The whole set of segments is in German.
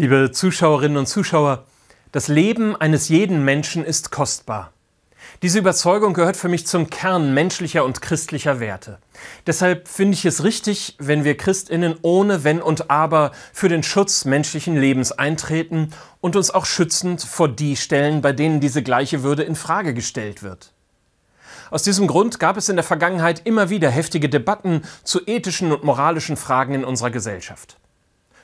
Liebe Zuschauerinnen und Zuschauer, das Leben eines jeden Menschen ist kostbar. Diese Überzeugung gehört für mich zum Kern menschlicher und christlicher Werte. Deshalb finde ich es richtig, wenn wir Christinnen ohne Wenn und Aber für den Schutz menschlichen Lebens eintreten und uns auch schützend vor die stellen, bei denen diese gleiche Würde in Frage gestellt wird. Aus diesem Grund gab es in der Vergangenheit immer wieder heftige Debatten zu ethischen und moralischen Fragen in unserer Gesellschaft.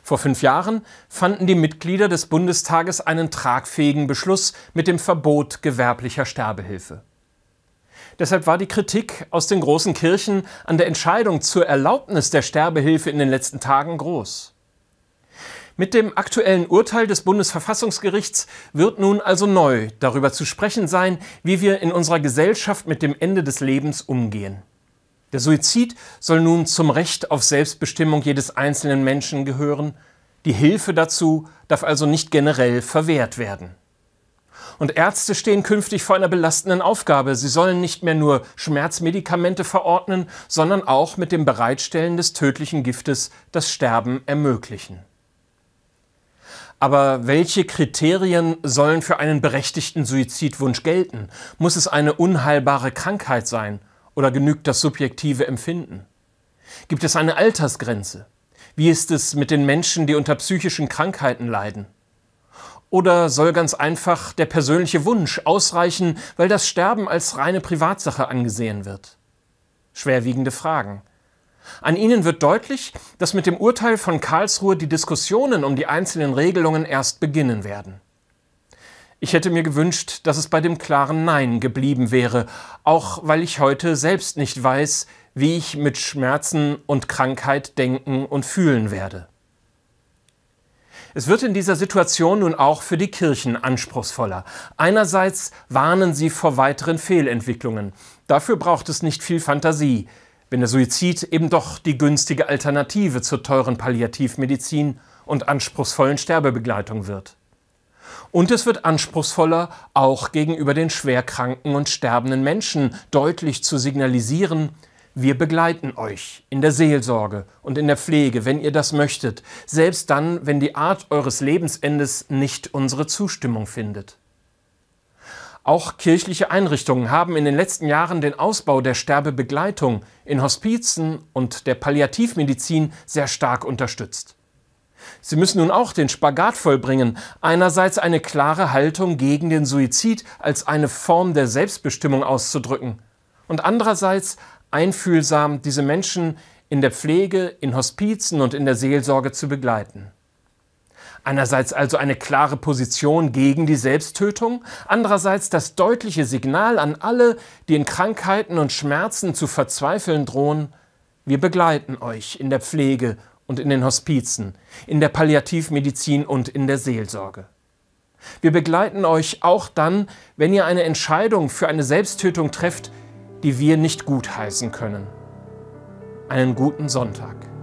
Vor fünf Jahren fanden die Mitglieder des Bundestages einen tragfähigen Beschluss mit dem Verbot gewerblicher Sterbehilfe. Deshalb war die Kritik aus den großen Kirchen an der Entscheidung zur Erlaubnis der Sterbehilfe in den letzten Tagen groß. Mit dem aktuellen Urteil des Bundesverfassungsgerichts wird nun also neu darüber zu sprechen sein, wie wir in unserer Gesellschaft mit dem Ende des Lebens umgehen. Der Suizid soll nun zum Recht auf Selbstbestimmung jedes einzelnen Menschen gehören. Die Hilfe dazu darf also nicht generell verwehrt werden. Und Ärzte stehen künftig vor einer belastenden Aufgabe. Sie sollen nicht mehr nur Schmerzmedikamente verordnen, sondern auch mit dem Bereitstellen des tödlichen Giftes das Sterben ermöglichen. Aber welche Kriterien sollen für einen berechtigten Suizidwunsch gelten? Muss es eine unheilbare Krankheit sein? Oder genügt das subjektive Empfinden? Gibt es eine Altersgrenze? Wie ist es mit den Menschen, die unter psychischen Krankheiten leiden? Oder soll ganz einfach der persönliche Wunsch ausreichen, weil das Sterben als reine Privatsache angesehen wird? Schwerwiegende Fragen. An ihnen wird deutlich, dass mit dem Urteil von Karlsruhe die Diskussionen um die einzelnen Regelungen erst beginnen werden. Ich hätte mir gewünscht, dass es bei dem klaren Nein geblieben wäre, auch weil ich heute selbst nicht weiß, wie ich mit Schmerzen und Krankheit denken und fühlen werde. Es wird in dieser Situation nun auch für die Kirchen anspruchsvoller. Einerseits warnen sie vor weiteren Fehlentwicklungen. Dafür braucht es nicht viel Fantasie, wenn der Suizid eben doch die günstige Alternative zur teuren Palliativmedizin und anspruchsvollen Sterbebegleitung wird. Und es wird anspruchsvoller, auch gegenüber den schwerkranken und sterbenden Menschen deutlich zu signalisieren, wir begleiten euch in der Seelsorge und in der Pflege, wenn ihr das möchtet, selbst dann, wenn die Art eures Lebensendes nicht unsere Zustimmung findet. Auch kirchliche Einrichtungen haben in den letzten Jahren den Ausbau der Sterbebegleitung in Hospizen und der Palliativmedizin sehr stark unterstützt. Sie müssen nun auch den Spagat vollbringen, einerseits eine klare Haltung gegen den Suizid als eine Form der Selbstbestimmung auszudrücken und andererseits einfühlsam diese Menschen in der Pflege, in Hospizen und in der Seelsorge zu begleiten. Einerseits also eine klare Position gegen die Selbsttötung, andererseits das deutliche Signal an alle, die in Krankheiten und Schmerzen zu verzweifeln drohen, wir begleiten euch in der Pflege und in den Hospizen, in der Palliativmedizin und in der Seelsorge. Wir begleiten euch auch dann, wenn ihr eine Entscheidung für eine Selbsttötung trefft, die wir nicht gutheißen können. Einen guten Sonntag.